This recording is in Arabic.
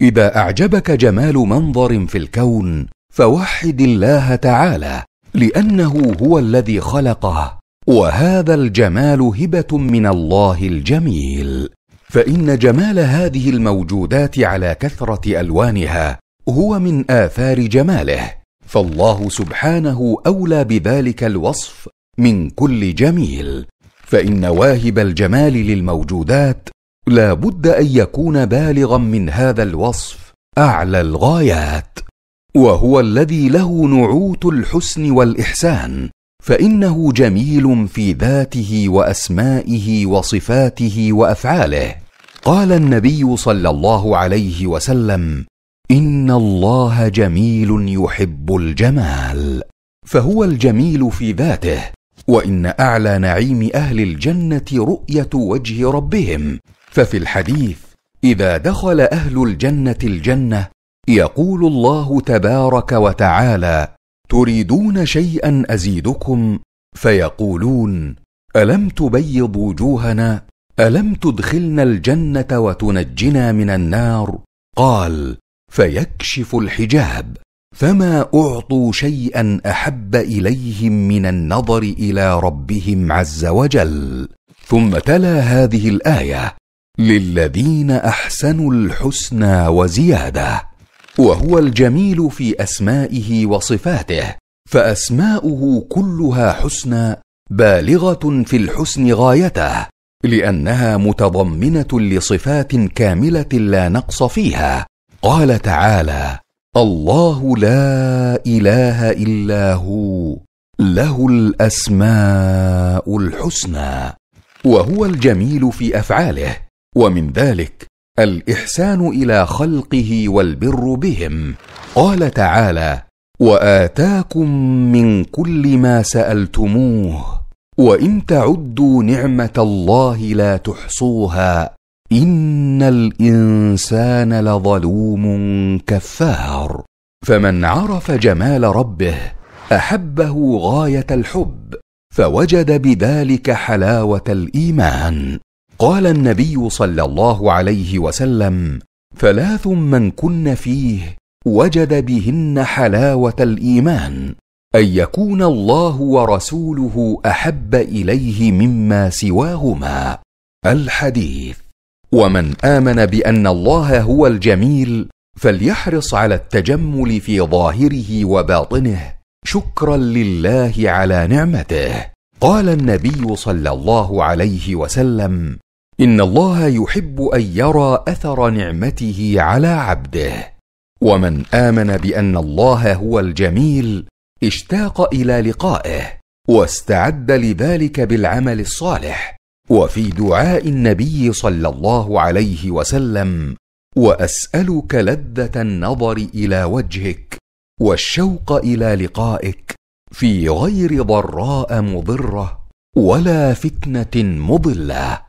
اذا اعجبك جمال منظر في الكون فوحد الله تعالى لانه هو الذي خلقه وهذا الجمال هبه من الله الجميل فان جمال هذه الموجودات على كثره الوانها هو من اثار جماله فالله سبحانه اولى بذلك الوصف من كل جميل فان واهب الجمال للموجودات لا بد ان يكون بالغا من هذا الوصف اعلى الغايات وهو الذي له نعوت الحسن والاحسان فانه جميل في ذاته واسمائه وصفاته وافعاله قال النبي صلى الله عليه وسلم ان الله جميل يحب الجمال فهو الجميل في ذاته وان اعلى نعيم اهل الجنه رؤيه وجه ربهم ففي الحديث اذا دخل اهل الجنه الجنه يقول الله تبارك وتعالى تريدون شيئا ازيدكم فيقولون الم تبيض وجوهنا الم تدخلنا الجنه وتنجنا من النار قال فيكشف الحجاب فما اعطوا شيئا احب اليهم من النظر الى ربهم عز وجل ثم تلا هذه الايه للذين احسنوا الحسنى وزياده وهو الجميل في اسمائه وصفاته فاسماؤه كلها حسنى بالغه في الحسن غايته لانها متضمنه لصفات كامله لا نقص فيها قال تعالى الله لا اله الا هو له الاسماء الحسنى وهو الجميل في افعاله ومن ذلك الاحسان الى خلقه والبر بهم قال تعالى واتاكم من كل ما سالتموه وان تعدوا نعمه الله لا تحصوها ان الانسان لظلوم كفار فمن عرف جمال ربه احبه غايه الحب فوجد بذلك حلاوه الايمان قال النبي صلى الله عليه وسلم ثلاث من كن فيه وجد بهن حلاوه الايمان ان يكون الله ورسوله احب اليه مما سواهما الحديث ومن امن بان الله هو الجميل فليحرص على التجمل في ظاهره وباطنه شكرا لله على نعمته قال النبي صلى الله عليه وسلم ان الله يحب ان يرى اثر نعمته على عبده ومن امن بان الله هو الجميل اشتاق الى لقائه واستعد لذلك بالعمل الصالح وفي دعاء النبي صلى الله عليه وسلم واسالك لذه النظر الى وجهك والشوق الى لقائك في غير ضراء مضره ولا فتنه مضله